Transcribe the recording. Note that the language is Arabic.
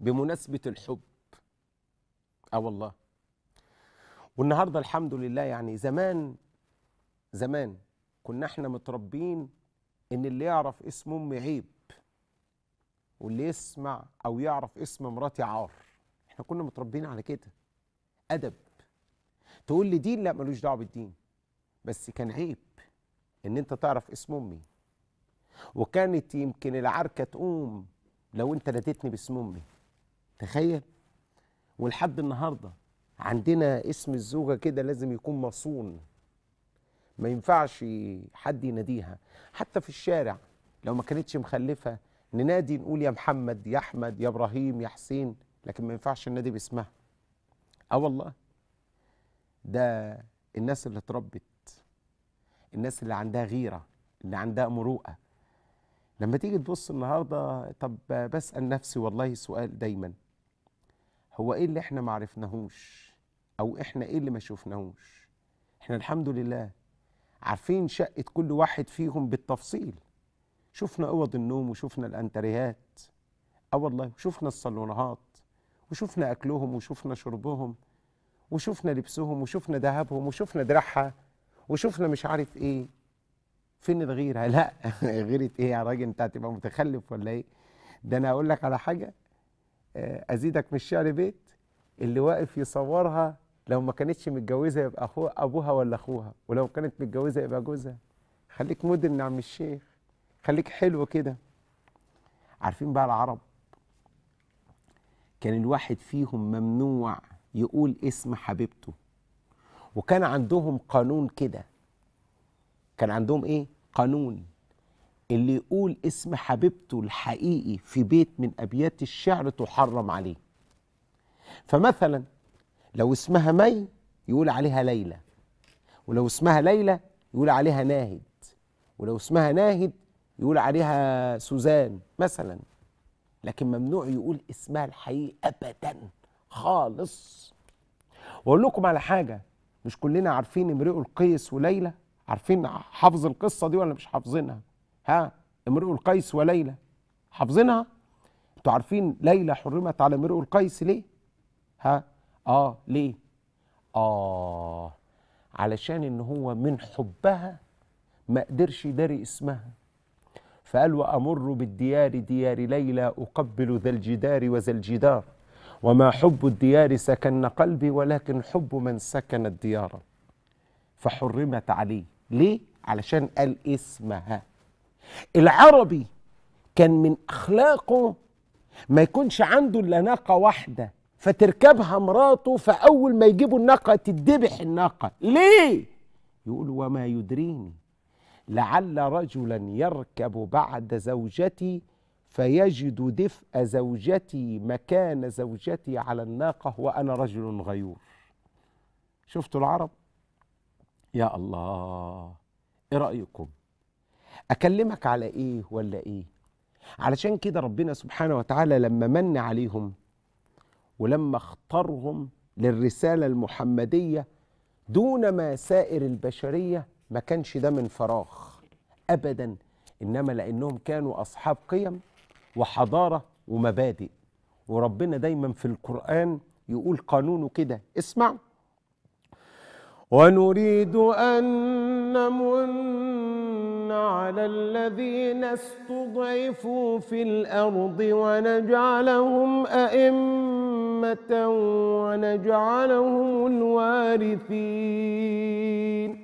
بمناسبة الحب اه والله والنهاردة الحمد لله يعني زمان زمان كنا احنا متربيين ان اللي يعرف اسم امي عيب واللي يسمع او يعرف اسم مراتي عار احنا كنا متربيين على كده ادب تقول لي دين لا ملوش دعوه بالدين بس كان عيب ان انت تعرف اسم امي وكانت يمكن العركه تقوم لو انت ناديتني باسم امي تخيل ولحد النهارده عندنا اسم الزوجه كده لازم يكون مصون ما ينفعش حد يناديها حتى في الشارع لو ما كانتش مخلفه ننادي نقول يا محمد يا احمد يا ابراهيم يا حسين لكن ما ينفعش ننادي باسمها اه والله ده الناس اللي اتربت الناس اللي عندها غيره اللي عندها مروءه لما تيجي تبص النهارده طب بسال نفسي والله سؤال دايما هو ايه اللي احنا ما عرفناهوش او احنا ايه اللي ما شفناهوش احنا الحمد لله عارفين شقه كل واحد فيهم بالتفصيل شفنا اوض النوم وشفنا الانتريهات اه والله وشفنا الصالونات وشفنا اكلهم وشفنا شربهم وشفنا لبسهم وشفنا ذهبهم وشفنا دراعها وشفنا مش عارف ايه فين الغيره لا غيره ايه يا راجل انت هتبقى متخلف ولا ايه ده انا هقول لك على حاجه آه، ازيدك من الشعر بيت اللي واقف يصورها لو ما كانتش متجوزه يبقى اخوها ابوها ولا اخوها ولو كانت متجوزه يبقى جوزها خليك مدن يا عم الشيخ خليك حلو كده عارفين بقى العرب كان الواحد فيهم ممنوع يقول اسم حبيبته وكان عندهم قانون كده كان عندهم ايه قانون اللي يقول اسم حبيبته الحقيقي في بيت من أبيات الشعر تحرم عليه فمثلا لو اسمها مي يقول عليها ليلى ولو اسمها ليلى يقول عليها ناهد ولو اسمها ناهد يقول عليها سوزان مثلا لكن ممنوع يقول اسمها الحقيقي أبدا خالص وأقول لكم على حاجة مش كلنا عارفين امرئ القيس وليلى عارفين حافظ القصة دي ولا مش حافظينها ها امرؤ القيس وليلى حافظينها انتوا عارفين ليلى حرمت على امرؤ القيس ليه ها اه ليه اه علشان ان هو من حبها ما قدرش يداري اسمها فقال وامر بالديار ديار ليلى اقبل ذا الجدار وذا الجدار وما حب الديار سكن قلبي ولكن حب من سكن الديار فحرمت عليه ليه علشان قال اسمها العربي كان من اخلاقه ما يكونش عنده الا ناقه واحده فتركبها مراته فاول ما يجيبوا الناقه تدبح الناقه ليه يقول وما يدريني لعل رجلا يركب بعد زوجتي فيجد دفء زوجتي مكان زوجتي على الناقه وانا رجل غيور شفتوا العرب يا الله ايه رايكم اكلمك على ايه ولا ايه علشان كده ربنا سبحانه وتعالى لما من عليهم ولما اختارهم للرساله المحمديه دون ما سائر البشريه ما كانش ده من فراغ ابدا انما لانهم كانوا اصحاب قيم وحضاره ومبادئ وربنا دايما في القران يقول قانونه كده اسمعوا ونريد أن نمن على الذين استضعفوا في الأرض ونجعلهم أئمة ونجعلهم الوارثين